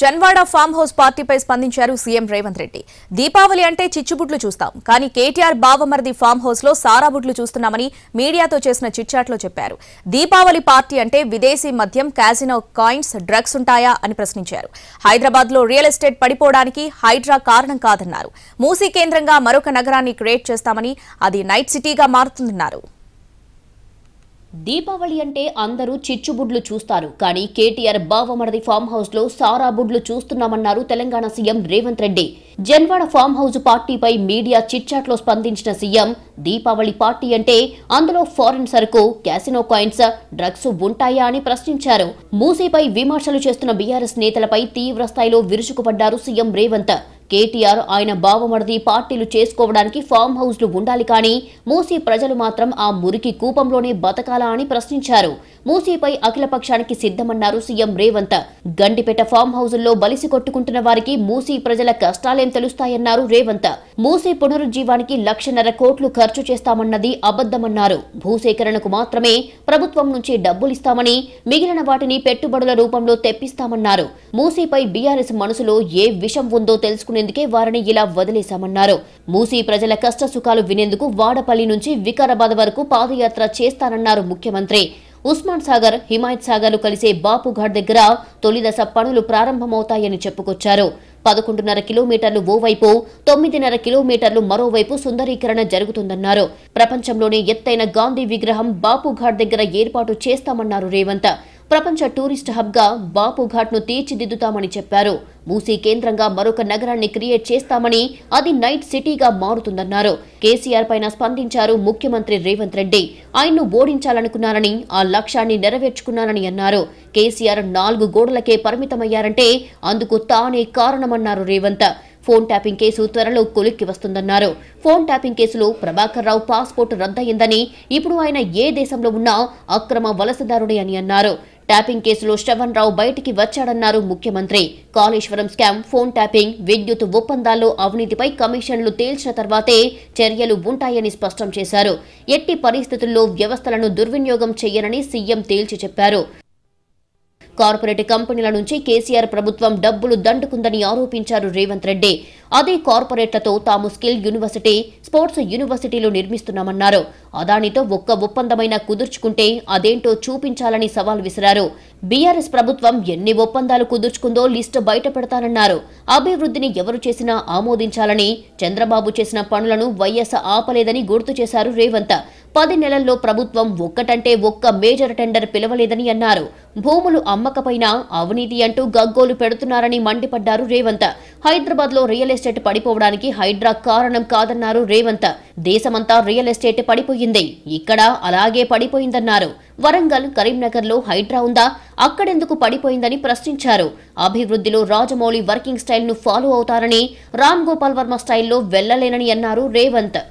Janwada farm house పార్టీపై స్పందించారు CM Revanth Reddy Deepavali అంటే చిచ్చుబుట్లు చూస్తాం కానీ కేటీఆర్ బావమరిది ఫామ్ హౌస్ లో సారాబుట్లు చూస్తున్నామని మీడియాతో చేసిన చిట్చాట్లో చెప్పారు దీపావళి పార్టీ అంటే విదేశీ మద్యం క్యాసినో కాయిన్స్ డ్రగ్స్ ఉంటాయా అని ప్రశ్నించారు హైదరాబాద్ లో రియల్ ఎస్టేట్ పడిపోవడానికి హైడ్రా కారణం కాదన్నారు మూసీ కేంద్రంగా మరొక నగరాన్ని క్రియేట్ చేస్తామని అది నైట్ సిటీగా మారుతుందన్నారు దీపావళి అంటే అందరూ చిచ్చుబుడ్లు చూస్తారు కానీ కేటీఆర్ బావమరది ఫామ్ హౌస్ లో సారా బుడ్లు చూస్తున్నామన్నారు Telangana CM Revanth Reddy Janwada farm house పార్టీపై మీడియా చిట్చాట్లో స్పందించిన సీఎం దీపావళి పార్టీ అంటే అందులో ఫారెన్ సరుకు క్యాసినో కాయిన్స్ డ్రగ్స్ ఉంటాయా అని ప్రశ్నించారు మూసీపై విమర్శలు చేస్తున్న బీఆర్ఎస్ నేతలపై తీవ్ర స్థాయిలో విరుచుకుపడ్డారు సీఎం రేవంత్ కేటీఆర్ ఆయన బావమడిది పార్టీలు చేసుకోవడానికి ఫామ్ హౌస్లు ఉండాలి కానీ మూసీ ప్రజలు మాత్రం ఆ మురికి కూపంలోనే బతకాలా అని ప్రశ్నించారు మూసీపై అఖిలపక్షానికి సిద్ధమన్నారు సీఎం రేవంత్ గండిపేట ఫామ్ హౌజుల్లో బలిసి కొట్టుకుంటున్న వారికి మూసీ ప్రజల కష్టాలేం తెలుస్తాయన్నారు రేవంత్ మూసీ పునరుజ్జీవానికి లక్షన్నర కోట్లు ఖర్చు చేస్తామన్నది అబద్దమన్నారు భూసేకరణకు మాత్రమే ప్రభుత్వం నుంచి డబ్బులిస్తామని మిగిలిన వాటిని పెట్టుబడుల రూపంలో తెప్పిస్తామన్నారు మూసీపై బీఆర్ఎస్ మనసులో ఏ విషం ఉందో తెలుసుకునేందుకే వారిని ఇలా వదిలేశామన్నారు మూసీ ప్రజల కష్టసుఖాలు వినేందుకు వాడపల్లి నుంచి వికారాబాద్ వరకు పాదయాత్ర చేస్తానన్నారు ముఖ్యమంత్రి ఉస్మాన్ సాగర్ హిమాయత్ సాగర్లు కలిసే బాపుఘాట్ దగ్గర తొలిదశ పనులు ప్రారంభమవుతాయని చెప్పుకొచ్చారు పదకొండున్నర కిలోమీటర్లు ఓవైపు తొమ్మిదిన్నర కిలోమీటర్లు మరోవైపు సుందరీకరణ జరుగుతుందన్నారు ప్రపంచంలోనే ఎత్తైన గాంధీ విగ్రహం బాపుఘాట్ దగ్గర ఏర్పాటు చేస్తామన్నారు రేవంత్ ప్రపంచ టూరిస్ట్ హబ్గా బాపుఘాట్ను తీర్చిదిద్దుతామని చెప్పారు మూసీ కేంద్రంగా మరొక నగరాన్ని క్రియేట్ చేస్తామని అది నైట్ సిటీగా మారుతుందన్నారు కేసీఆర్ పైన స్పందించారు ముఖ్యమంత్రి రేవంత్ రెడ్డి ఆయన్ను ఓడించాలనుకున్నారని ఆ లక్ష్యాన్ని నెరవేర్చుకున్నానని అన్నారు కేసీఆర్ నాలుగు గోడలకే పరిమితమయ్యారంటే అందుకు తానే కారణమన్నారు రేవంత్ ఫోన్ ట్యాపింగ్ కేసు త్వరలో కొలిక్కి వస్తుందన్నారు ఫోన్ ట్యాపింగ్ కేసులో ప్రభాకర్ రావు పాస్పోర్ట్ రద్దయిందని ఇప్పుడు ఆయన ఏ దేశంలో ఉన్నా అక్రమ వలసదారుడే అని అన్నారు ట్యాపింగ్ కేసులో శ్రవణ్ రావు బయటికి వచ్చాడన్నారు ముఖ్యమంత్రి కాళేశ్వరం స్కామ్ ఫోన్ ట్యాపింగ్ విద్యుత్ ఒప్పందాల్లో అవినీతిపై కమిషన్లు తేల్చిన తర్వాతే చర్యలు ఉంటాయని స్పష్టం చేశారు ఎట్టి పరిస్థితుల్లో వ్యవస్థలను దుర్వినియోగం చేయనని సీఎం తేల్చి చెప్పారు కార్పొరేట్ కంపెనీల నుంచి కేసీఆర్ ప్రభుత్వం డబ్బులు దండుకుందని ఆరోపించారు రేవంత్ రెడ్డి అదే కార్పొరేట్లతో తాము స్కిల్ యూనివర్సిటీ స్పోర్ట్స్ యూనివర్సిటీలు నిర్మిస్తున్నామన్నారు అదానితో ఒక్క ఒప్పందమైనా కుదుర్చుకుంటే అదేంటో చూపించాలని సవాల్ విసిరారు బీఆర్ఎస్ ప్రభుత్వం ఎన్ని ఒప్పందాలు కుదుర్చుకుందో లిస్టు బయట పెడతానన్నారు అభివృద్ధిని ఎవరు చేసినా ఆమోదించాలని చంద్రబాబు చేసిన పనులను వైఎస్ ఆపలేదని గుర్తు చేశారు రేవంత్ పది నెలల్లో ప్రభుత్వం ఒక్కటంటే ఒక్క మేజర్ టెండర్ పిలవలేదని అన్నారు భూములు అమ్మకపైన అవినీతి అంటూ గగ్గోలు పెడుతున్నారని మండిపడ్డారు రేవంత్ హైదరాబాద్లో రియల్ ఎస్టేట్ పడిపోవడానికి హైడ్రా కారణం కాదన్నారు రేవంత్ దేశమంతా రియల్ ఎస్టేట్ పడిపోయింది ఇక్కడ అలాగే పడిపోయిందన్నారు వరంగల్ కరీంనగర్లో హైడ్రా ఉందా అక్కడెందుకు పడిపోయిందని ప్రశ్నించారు అభివృద్ధిలో రాజమౌళి వర్కింగ్ స్టైల్ను ఫాలో అవుతారని రామ్ గోపాల్ వర్మ స్టైల్లో వెళ్లలేనని అన్నారు రేవంత్